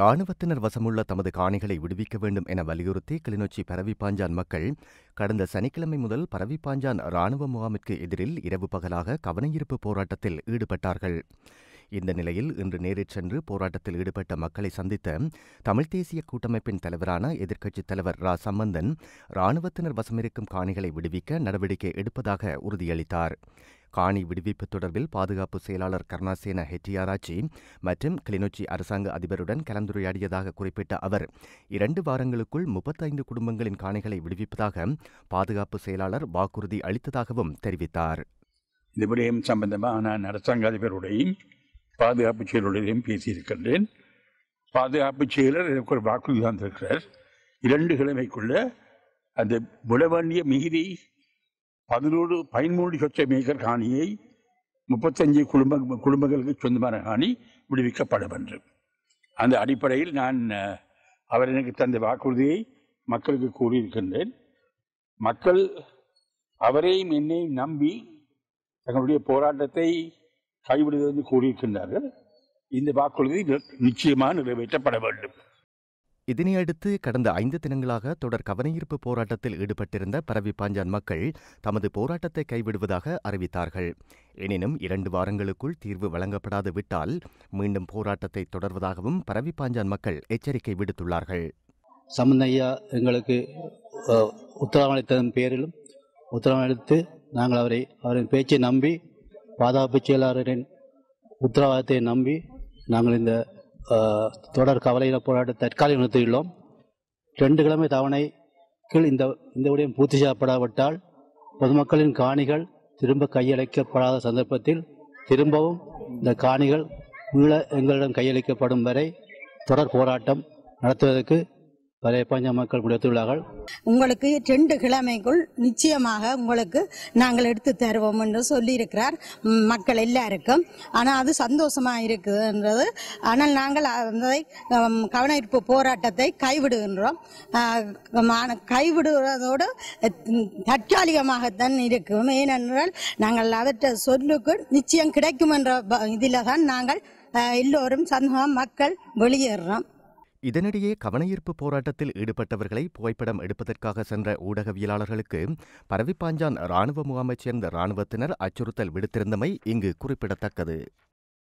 ராணுவத்தினர் வசமுள்ள தமது காணிகளை விடுவிக்க வேண்டும் என வலியுறுத்தி கிளிநொச்சி பரவிப்பாஞ்சான் மக்கள் கடந்த சனிக்கிழமை முதல் பரவிப்பாஞ்சான் ராணுவ முகாமிற்கு எதிரில் இரவு பகலாக கவனயிருப்பு போராட்டத்தில் ஈடுபட்டார்கள் இந்த நிலையில் இன்று நேரில் சென்று போராட்டத்தில் ஈடுபட்ட மக்களை சந்தித்த தமிழ்த் தேசிய கூட்டமைப்பின் தலைவரான எதிர்க்கட்சித் தலைவர் ரா சம்பந்தன் ராணுவத்தினர் வசமிருக்கும் காணிகளை விடுவிக்க நடவடிக்கை எடுப்பதாக உறுதியளித்தார் காணி விடுவிப்பு தொடர்பில் பாதுகாப்பு செயலாளர் கருணாசேன ஹெட்டியாராச்சி மற்றும் கிளிநொச்சி அரசாங்க அதிபருடன் கலந்துரையாடியதாக குறிப்பிட்ட அவர் இரண்டு வாரங்களுக்குள் முப்பத்தைந்து குடும்பங்களின் காணிகளை விடுவிப்பதாக பாதுகாப்பு செயலாளர் வாக்குறுதி அளித்ததாகவும் தெரிவித்தார் இந்த விடயம் சம்பந்தமாக நான் அரசாங்க அதிபருடையும் பாதுகாப்பு செயலருடையும் பேசியிருக்கின்றேன் பாதுகாப்பு செயலர் எனக்கு ஒரு வாக்குறுதி தந்திருக்கிறார் இரண்டு கிழமைக்குள்ள அந்த விட வேண்டிய மிகுதி பதினோரு பதிமூன்று சொச்ச மேகர் காணியை முப்பத்தஞ்சு குடும்ப குடும்பங்களுக்கு சொந்தமான காணி விடுவிக்கப்படும் என்று அந்த அடிப்படையில் நான் அவர் எனக்கு தந்த வாக்குறுதியை மக்களுக்கு கூறியிருக்கின்றேன் மக்கள் அவரையும் என்னையும் நம்பி தங்களுடைய போராட்டத்தை கைவிடுவது என்று கூறியிருக்கின்றார்கள் இந்த வாக்குறுதி நிச்சயமாக நிறைவேற்றப்பட வேண்டும் இதனையடுத்து கடந்த ஐந்து தினங்களாக தொடர் கவனஈர்ப்பு போராட்டத்தில் ஈடுபட்டிருந்த பரவி பாஞ்சான் மக்கள் தமது போராட்டத்தை கைவிடுவதாக அறிவித்தார்கள் எனினும் இரண்டு வாரங்களுக்குள் தீர்வு வழங்கப்படாது விட்டால் மீண்டும் போராட்டத்தை தொடர்வதாகவும் பரவி பாஞ்சான் மக்கள் எச்சரிக்கை விடுத்துள்ளார்கள் சம்பந்தையா எங்களுக்கு உத்தரவாதத்தின் பேரிலும் உத்தரவாதத்து நாங்கள் அவரை அவரின் பேச்சை நம்பி பாதுகாப்பு செயலாளரின் உத்தரவாதத்தை நம்பி நாங்கள் இந்த தொடர் கவலையில் போராட்ட தற்காலிக நிறுத்தியுள்ளோம் ரெண்டு கிழமை தவணை கீழ் இந்த இந்த விடயம் பூர்த்தி செய்யப்படாவிட்டால் பொதுமக்களின் காணிகள் திரும்ப கையளிக்கப்படாத சந்தர்ப்பத்தில் திரும்பவும் இந்த காணிகள் மீள எங்களிடம் கையளிக்கப்படும் வரை தொடர் போராட்டம் நடத்துவதற்கு மக்கள் உங்களுக்கு ரெண்டு கிழமைக்குள் நிச்சயமாக உங்களுக்கு நாங்கள் எடுத்து தருவோம் என்று சொல்லியிருக்கிறார் மக்கள் எல்லாருக்கும் ஆனால் அது சந்தோஷமாக இருக்குதுன்றது ஆனால் நாங்கள் அதை கவனஈர்ப்பு போராட்டத்தை கைவிடுகின்றோம் கைவிடுவதோடு தற்காலிகமாகத்தான் இருக்கும் ஏனென்றால் நாங்கள் அதற்ற சொல்லுக்கு நிச்சயம் கிடைக்கும் என்ற இதில் தான் நாங்கள் எல்லோரும் சந்தோகம் மக்கள் வெளியேறுறோம் இதனிடையே கவனஈர்ப்பு போராட்டத்தில் ஈடுபட்டவர்களை புகைப்படம் எடுப்பதற்காக சென்ற ஊடகவியலாளர்களுக்கு பரவிப்பாஞ்சான் இராணுவ முகாமைச் சேர்ந்த இராணுவத்தினர் அச்சுறுத்தல் விடுத்திருந்தமை இங்கு குறிப்பிடத்தக்கது